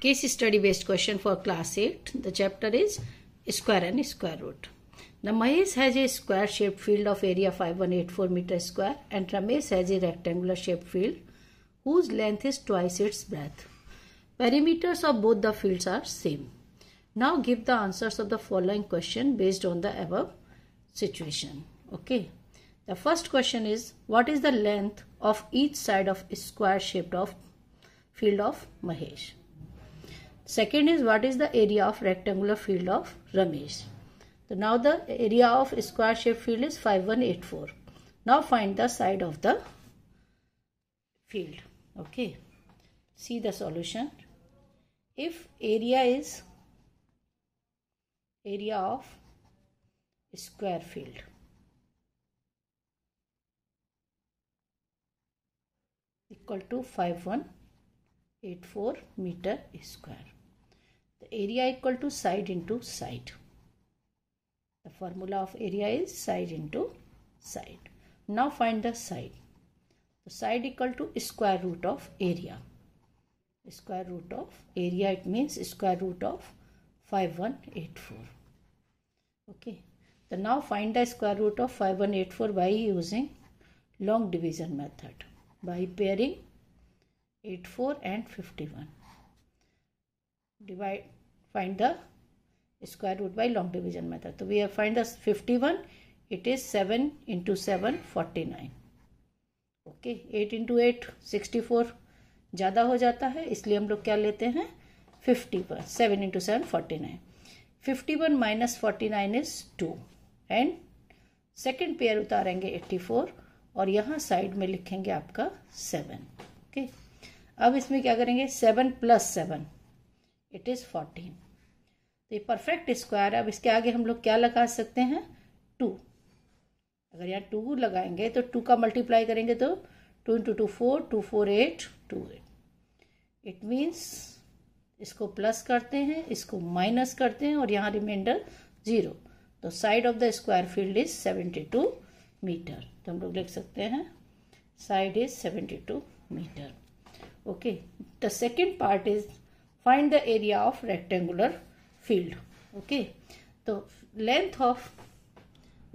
case study based question for class 8. The chapter is square and square root. The Mahesh has a square shaped field of area 5184 meter square and Ramesh has a rectangular shaped field whose length is twice its breadth. Parameters of both the fields are same. Now give the answers of the following question based on the above situation. Okay. The first question is what is the length of each side of square shaped of field of Mahesh? Second is what is the area of rectangular field of Ramesh. So now the area of square shape field is 5184. Now find the side of the field. Okay. See the solution. If area is area of square field. equal to 5184 meter square the area equal to side into side the formula of area is side into side now find the side The side equal to square root of area square root of area it means square root of 5184 okay so now find the square root of 5184 by using long division method by pairing 84 and 51 divide square root by long division method तो we So find the fifty one it is seven into seven forty nine okay eight into eight sixty four ज़्यादा हो जाता है इसलिए हम लोग क्या लेते हैं fifty one seven into seven forty nine fifty one minus forty nine is two and second pair उतारेंगे एट्टी फोर और यहाँ साइड में लिखेंगे आपका सेवन ओके okay? अब इसमें क्या करेंगे seven plus seven it is fourteen तो ये परफेक्ट स्क्वायर है अब इसके आगे हम लोग क्या लगा सकते हैं टू अगर यहाँ टू लगाएंगे तो टू का मल्टीप्लाई करेंगे तो two into two four two four eight two eight it means इसको प्लस करते हैं इसको माइनस करते हैं और यहाँ रिमाइंडर ज़ीरो तो side of the square field is seventy two metre तो हम लोग लिख सकते हैं side is seventy two metre okay the second part is find the area of rectangular field okay the length of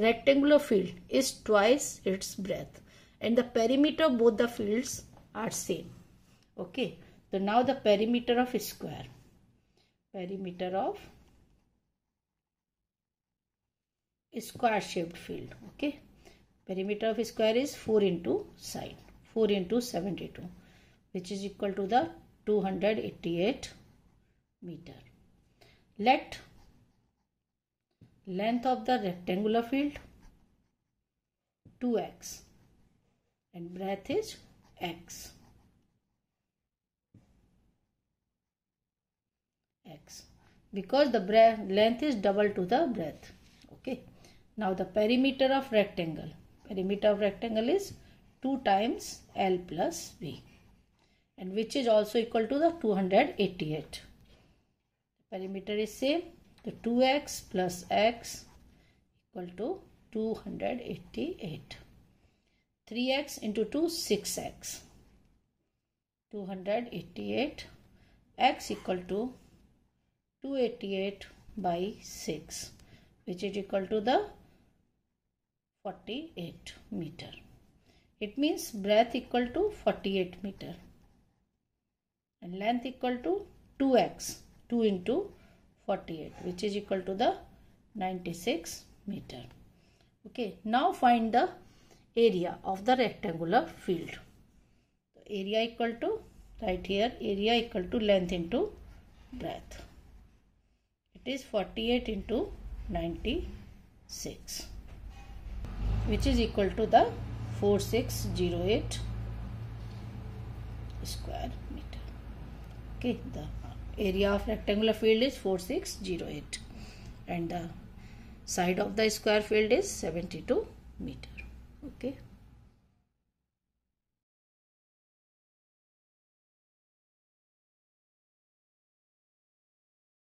rectangular field is twice its breadth and the perimeter of both the fields are same okay so now the perimeter of square perimeter of square shaped field okay perimeter of square is 4 into side 4 into 72 which is equal to the 288 meter let length of the rectangular field 2x and breadth is x. x because the breadth, length is double to the breadth. Okay. Now the perimeter of rectangle. Perimeter of rectangle is 2 times L plus V and which is also equal to the 288 perimeter is same the 2x plus x equal to 288 3x into 2 6x 288 x equal to 288 by 6 which is equal to the 48 meter it means breadth equal to 48 meter and length equal to 2x 2 into 48 which is equal to the 96 meter. Okay, now find the area of the rectangular field. The area equal to right here area equal to length into breadth. It is 48 into 96 which is equal to the 4608 square meter. Okay, the area of rectangular field is 4608 and the side of the square field is 72 meter.